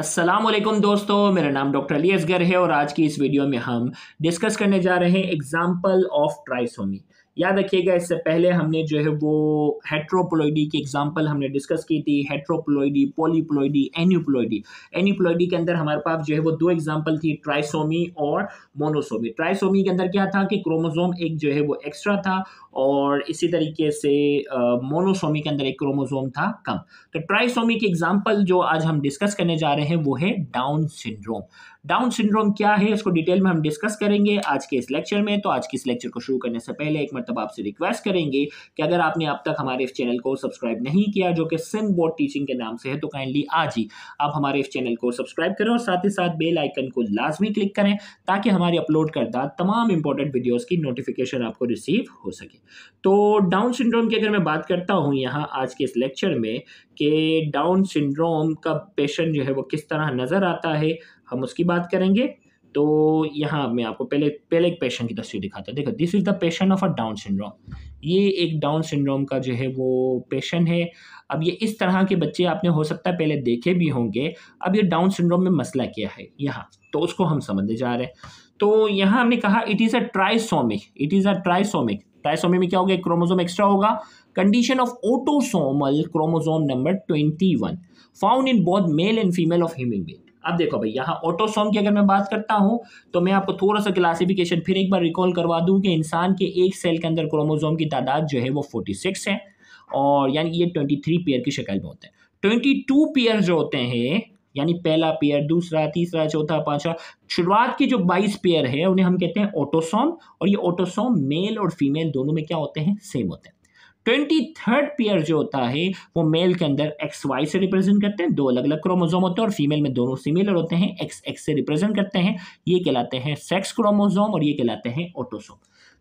असलम दोस्तों मेरा नाम डॉक्टर अली असगर है और आज की इस वीडियो में हम डिस्कस करने जा रहे हैं एग्जाम्पल ऑफ ट्राइसोमी याद रखिएगा इससे पहले हमने जो है वो हेट्रोपोलोइडी की एग्जांपल हमने डिस्कस की थी हेट्रोपोलोइडी पोलीप्लोइडी एन्यूप्लोइडी एन्यूप्लोइडी के अंदर हमारे पास जो है वो दो एग्जांपल थी ट्राइसोमी और मोनोसोमी ट्राइसोमी के अंदर क्या था कि क्रोमोजोम एक जो है वो एक्स्ट्रा था और इसी तरीके से मोनोसोमी के अंदर एक क्रोमोजोम था कम तो ट्राइसोमी की एग्जाम्पल जो आज हम डिस्कस करने जा रहे हैं वो है डाउन सिंड्रोम डाउन सिंड्रोम क्या है इसको डिटेल में हम डिस्कस करेंगे आज के इस लेक्चर में तो आज के इस लेक्चर को शुरू करने से पहले एक तब आपसे रिक्वेस्ट करेंगे कि अगर आपने अब तक हमारे इस चैनल को सब्सक्राइब नहीं किया जो कि सिंध बोर्ड टीचिंग के नाम से है तो काइंडली आज ही आप हमारे इस चैनल को सब्सक्राइब करें और साथ ही साथ बेल आइकन को लाजमी क्लिक करें ताकि हमारी अपलोड करदा तमाम इंपॉर्टेंट वीडियोज़ की नोटिफिकेशन आपको रिसीव हो सके तो डाउन सिंड्रोम की अगर मैं बात करता हूँ यहाँ आज के इस लेक्चर में कि डाउन सिंड्रोम का पेशेंट जो है वो किस तरह नज़र आता है हम उसकी बात करेंगे तो यहाँ मैं आपको पहले पहले एक पेशेंट की तस्वीर दिखाता हूँ देखो this is the patient of a Down syndrome ये एक डाउन सिंड्रोम का जो है वो पेशेंट है अब ये इस तरह के बच्चे आपने हो सकता है पहले देखे भी होंगे अब ये डाउन सिंड्रोम में मसला क्या है यहाँ तो उसको हम समझने जा रहे हैं तो यहाँ हमने कहा it is a trisomic it is a trisomic trisomic में क्या होगा क्रोमोजोम एक्स्ट्रा होगा condition of autosomal chromosome number twenty one found in both male and female of human being अब देखो भाई यहाँ ऑटोसोम की अगर मैं बात करता हूँ तो मैं आपको थोड़ा सा क्लासिफिकेशन फिर एक बार रिकॉल करवा दूँ कि इंसान के एक सेल के अंदर क्रोमोजोम की तादाद जो है वो फोर्टी सिक्स है और यानी ये ट्वेंटी थ्री पेयर की शक्ल में होते हैं ट्वेंटी टू पेयर जो होते हैं यानी पहला पेयर दूसरा तीसरा चौथा पांचवा शुरुआत के जो बाईस पेयर है उन्हें हम कहते हैं ऑटोसोम और ये ऑटोसोम मेल और फीमेल दोनों में क्या होते हैं सेम होते हैं ट्वेंटी थर्ड पेयर जो होता है वो मेल के अंदर एक्स वाई से रिप्रेजेंट करते हैं दो अलग अलग क्रोमोजोम होते हैं और फीमेल में दोनों सिमिलर होते हैं एक्स एक्स से रिप्रेजेंट करते हैं ये कहलाते हैं सेक्स क्रोमोजोम और ये कहलाते हैं ऑटोसोम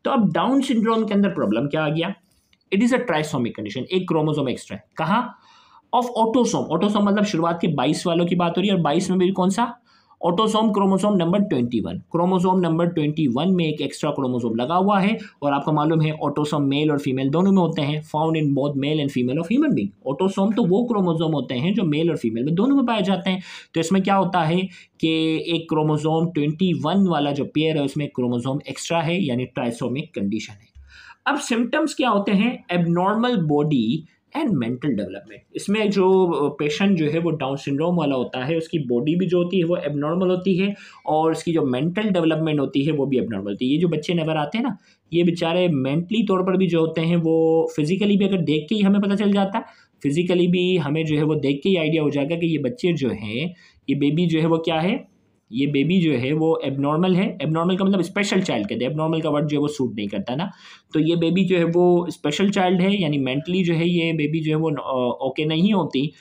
तो अब डाउन सिंड्रोम के अंदर प्रॉब्लम क्या आ गया it is a trisomic condition एक क्रोमोजोम एक्स्ट्रा है कहाँ ऑफ ऑटोसोम ऑटोसोम मतलब शुरुआत के 22 वालों की बात हो रही है और 22 में भी कौन सा autosome chromosome number twenty one chromosome number twenty one में एक एक्स्ट्रा क्रोमोसोम लगा हुआ है और आपको मालूम है ऑटोसोम मेल और फीमेल दोनों में होते हैं found in both male and female of human being autosome तो वो क्रोमोसोम होते हैं जो मेल और फीमेल में दोनों में पाए जाते हैं तो इसमें क्या होता है कि एक क्रोमोसोम ट्वेंटी वन वाला जो पेयर है उसमें क्रोमोजोम एक्स्ट्रा है यानी ट्राइसोमिक कंडीशन है अब सिम्टम्स क्या होते हैं abnormal body and mental development इसमें जो पेशेंट जो है वो डाउन सिंड्रोम वाला होता है उसकी बॉडी भी जो होती है वो एबनॉर्मल होती है और उसकी जो मेंटल डेवलपमेंट होती है वो भी एबनॉर्मल होती है ये जो बच्चे नज़र आते हैं ना ये बेचारे मेंटली तौर पर भी जो होते हैं वो फिज़िकली भी अगर देख के ही हमें पता चल जाता है फिज़िकली भी हमें जो है वो देख के ही आइडिया हो जाएगा कि ये बच्चे जो हैं ये बेबी जो है वो क्या है ये बेबी जो है वो एबनॉर्मल है एबनॉर्मल का मतलब स्पेशल चाइल्ड कहते हैं एबनॉर्मल का वर्ड जो है वो सूट नहीं करता ना तो ये बेबी जो है वो स्पेशल चाइल्ड है यानी मेंटली जो है ये बेबी जो है वो ओके नहीं होती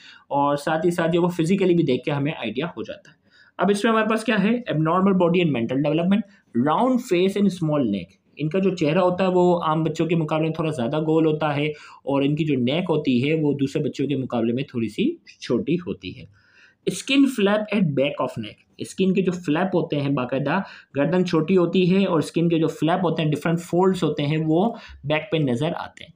और साथ ही साथ जो वो फिज़िकली भी देख के हमें आइडिया हो जाता है अब इसमें हमारे पास क्या है abnormal body and mental development round face and small neck इनका जो चेहरा होता है वो आम बच्चों के मुकाबले में थोड़ा ज़्यादा गोल होता है और इनकी जो नेक होती है वो दूसरे बच्चों के मुकाबले में थोड़ी सी छोटी होती है skin flap at back of neck skin के जो फ्लैप होते हैं बाकायदा गर्दन छोटी होती है और स्किन के जो फ्लैप होते हैं डिफरेंट फोल्ड्स होते हैं वो बैक पे नज़र आते हैं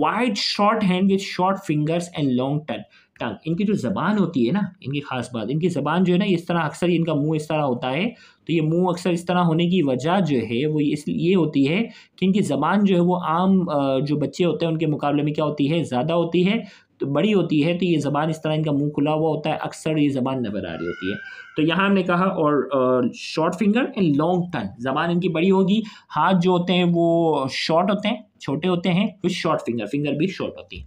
wide short hand with short fingers and long tongue tongue इनकी जो ज़बान होती है ना इनकी ख़ास बात इनकी ज़बान जो है ना इस तरह अक्सर इनका मुंह इस तरह होता है तो ये मुंह अक्सर इस तरह होने की वजह जो है वो इस ये होती है कि इनकी ज़बान जो है वो आम जो बच्चे होते हैं उनके मुकाबले में क्या होती है ज़्यादा होती है तो बड़ी होती है तो ये ज़बान इस तरह इनका मुंह खुला हुआ होता है अक्सर ये ज़बान नज़र आ रही होती है तो यहाँ हमने कहा और short finger and long tongue ज़बान इनकी बड़ी होगी हाथ जो होते हैं वो शॉर्ट होते हैं छोटे होते हैं कुछ शॉर्ट फिंगर फिंगर भी शॉर्ट होती है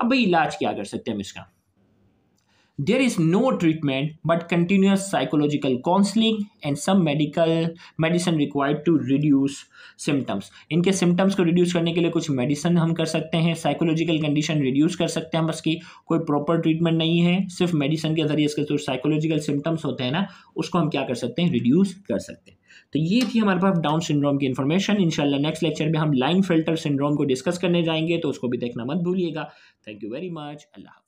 अब भाई इलाज क्या कर सकते हैं हम इसका there is no treatment but continuous psychological counseling and some medical medicine required to reduce symptoms इनके symptoms को reduce करने के लिए कुछ medicine हम कर सकते हैं psychological condition reduce कर सकते हैं बस उसकी कोई proper treatment नहीं है सिर्फ medicine के जरिए इसके जो psychological symptoms होते हैं ना उसको हम क्या कर सकते हैं reduce कर सकते हैं तो ये थी हमारे पास डाउन सिंड्रोम की इन्फॉर्मेशन इंशाल्लाह नेक्स्ट लेक्चर में हम लाइन फिल्टर सिंड्रोम को डिस्कस करने जाएंगे तो उसको भी देखना मत भूलिएगा thank you very much Allah